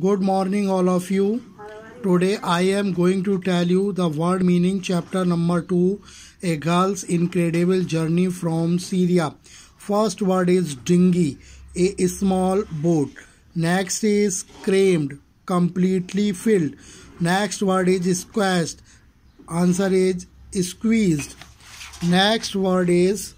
Good morning, all of you. Today I am going to tell you the word meaning chapter number 2 A girl's incredible journey from Syria. First word is dinghy, a small boat. Next is crammed, completely filled. Next word is squashed. Answer is squeezed. Next word is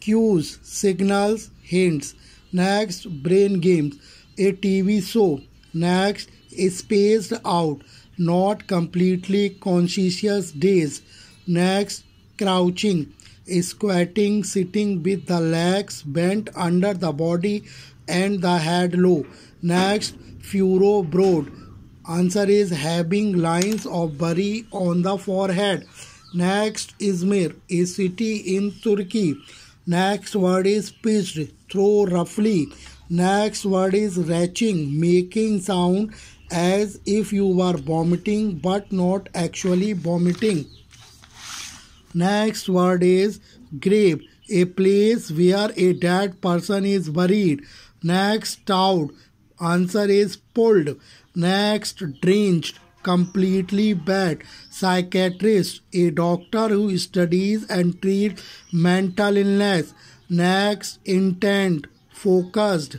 cues, signals, hints. Next brain games a TV show. Next, spaced out, not completely conscious days. Next, crouching, squatting, sitting with the legs bent under the body and the head low. Next, furrow broad. Answer is having lines of bury on the forehead. Next, Izmir, a city in Turkey. Next word is pitched, throw roughly. Next word is retching, making sound as if you were vomiting but not actually vomiting. Next word is grave, a place where a dead person is buried. Next out, answer is pulled. Next drenched, completely bad. Psychiatrist, a doctor who studies and treats mental illness. Next intent, focused.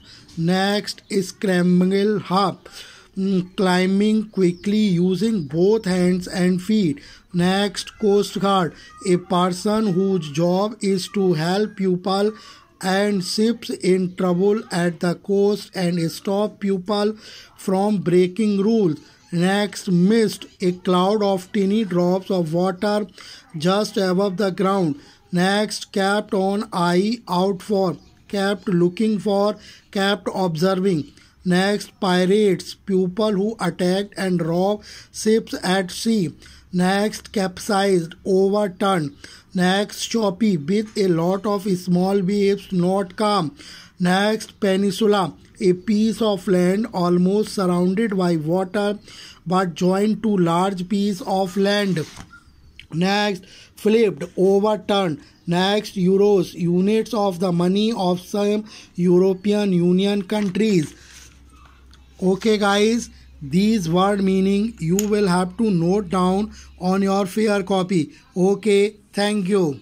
Next, scramble hop. Hmm, climbing quickly using both hands and feet. Next, Coast Guard. A person whose job is to help people and ships in trouble at the coast and stop people from breaking rules. Next, mist, a cloud of tiny drops of water just above the ground. Next, capped on eye out for kept looking for, kept observing. Next, pirates, people who attacked and robbed ships at sea. Next, capsized, overturned. Next, choppy, with a lot of small waves, not calm. Next, peninsula, a piece of land almost surrounded by water but joined to large piece of land next flipped overturned next euros units of the money of some european union countries okay guys these word meaning you will have to note down on your fair copy okay thank you